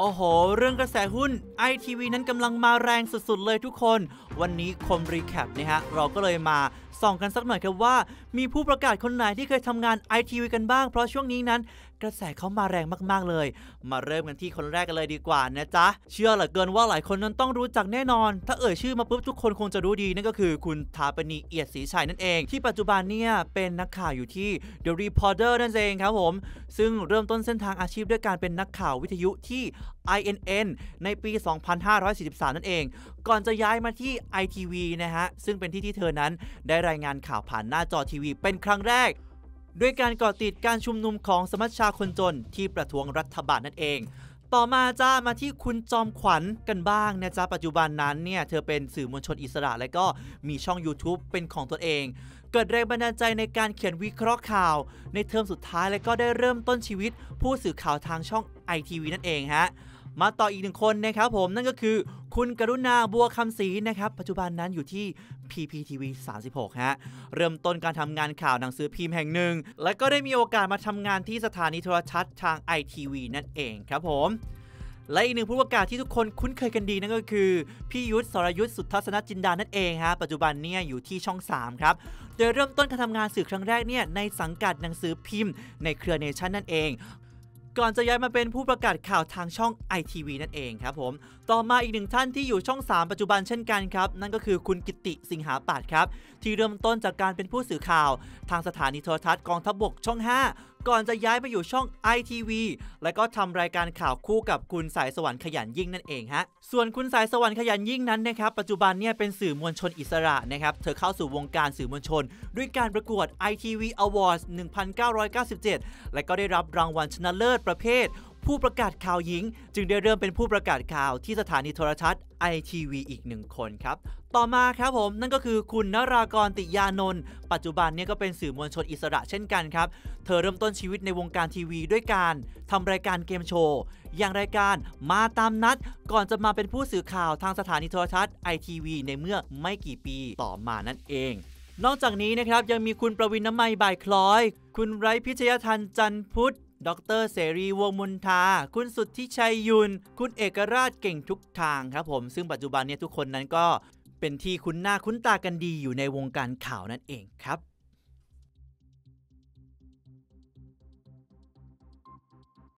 โอ้โห เรื่องกระแสหุ้นไอทีวีนั้นกำลังมาแรงสุด ๆ เลยทุกคน วันนี้คมรีแคปนะฮะ เราก็เลยมาส่องกันสักหน่อยครับว่า มีผู้ประกาศคนไหนที่เคยทำงานไอทีวีกันบ้าง เพราะช่วงนี้นั้นกระแสเขามาแรงมากๆเลย มาเริ่มกันที่คนแรกกันเลยดีกว่านะจ๊ะ เชื่อเหลือเกินว่าหลายคนนั้นต้องรู้จักแน่นอน ถ้าเอ่ยชื่อมาปุ๊บทุกคนคงจะรู้ดีนั่นก็คือ คุณทาปณีเอียดศรีชัยนั่นเองที่ปัจจุบันเนี่ยเป็นนักข่าวอยู่ที่ The Reporter นั่นเองครับผมซึ่งเริ่มต้นเส้นทางอาชีพด้วยการเป็นนักข่าววิทยุที่ INN ในปี 2543 นั่นเอง ก่อนจะย้ายมาที่ ITV นะฮะ ซึ่งเป็นที่ที่เธอนั้นได้รายงานข่าวผ่านหน้าจอทีวี เป็นครั้งแรก ด้วยการก่อติดการชุมนุมของสมัชชาคนจนที่ประท้วงรัฐบาลนั่นเองต่อมาจ้ามาที่คุณจอมขวัญกันบ้างนะจ้าปัจจุบันนั้นเนี่ย เธอเป็นสื่อมวลชนอิสระและก็มีช่อง YouTube เป็นของตนเอง เกิดแรงบันดาลใจในการเขียนวิเคราะห์ข่าว ในเทอมสุดท้ายและก็ได้เริ่มต้นชีวิตผู้สื่อข่าวทางช่องไอทีวีนั่นเองฮะมาต่ออีกหนึ่งคนนะครับผมนั่นก็คือคุณกรุณาบัวคำศรีนะครับปัจจุบันนั้นอยู่ที่ PPTV 36ฮะเริ่มต้นการทำงานข่าวหนังสือพิมพ์แห่งหนึ่ง และก็ได้มีโอกาสมาทำงานที่สถานีโทรทัศน์ทาง ITV นั่นเองครับผมและอีกหนึ่งผู้ประกาศที่ทุกคนคุ้นเคยกันดีนั่นก็คือ พี่ยุทธสรยุทธสุทัศนจินดานั่นเองฮะปัจจุบันเนี่ยอยู่ที่ช่อง3ครับโดยเริ่มต้นการทำงานสื่อครั้งแรกเนี่ยในสังกัดหนังสือพิมพ์ในเครือเนชั่นนั่นเองก่อนจะย้ายมาเป็นผู้ประกาศข่าวทางช่อง ITV นั่นเองครับผม ต่อมาอีกหนึ่งท่านที่อยู่ช่อง 3 ปัจจุบันเช่นกันครับ นั่นก็คือคุณกิติสิงหาปาดครับที่เริ่มต้นจากการเป็นผู้สื่อข่าว ทางสถานีโทรทัศน์กองทัพบบกช่อง 5ก่อนจะย้ายไปอยู่ช่อง ITV และก็ทำรายการข่าวคู่กับคุณสายสวรรค์ขยันยิ่งนั่นเองฮะ ส่วนคุณสายสวรรค์ขยันยิ่งนั้นนะครับปัจจุบันเนี่ยเป็นสื่อมวลชนอิสระนะครับเธอเข้าสู่วงการสื่อมวลชน ด้วยการประกวด ITV Awards 1997 และก็ได้รับรางวัลชนะเลิศประเภทผู้ประกาศข่าวหญิงจึงได้เริ่มเป็นผู้ประกาศข่าวที่สถานีโทรทัศน์ไอทีวีอีกหนึ่งคนครับ ต่อมาครับผมนั่นก็คือคุณนรากรติยานนท์ปัจจุบันเนี่ยก็เป็นสื่อมวลชนอิสระเช่นกันครับเธอเริ่มต้นชีวิตในวงการทีวี ด้วยการทำรายการเกมโชว์ อย่างรายการมาตามนัด ก่อนจะมาเป็นผู้สื่อข่าวทางสถานีโทรทัศน์ไอทีวีในเมื่อไม่กี่ปีต่อมานั่นเอง นอกจากนี้นะครับยังมีคุณประวินน้ำไม้บ่ายคล้อย คุณไร้พิชยทันจันพุทธดรเสรีวงมุนทา คุณสุทธิชัยยุน คุณเอกราชเก่งทุกทางครับผม ซึ่งปัจจุบันเนี่ยทุกคนนั้นก็เป็นที่คุ้นหน้าคุ้นตากันดีอยู่ในวงการข่าวนั่นเองครับ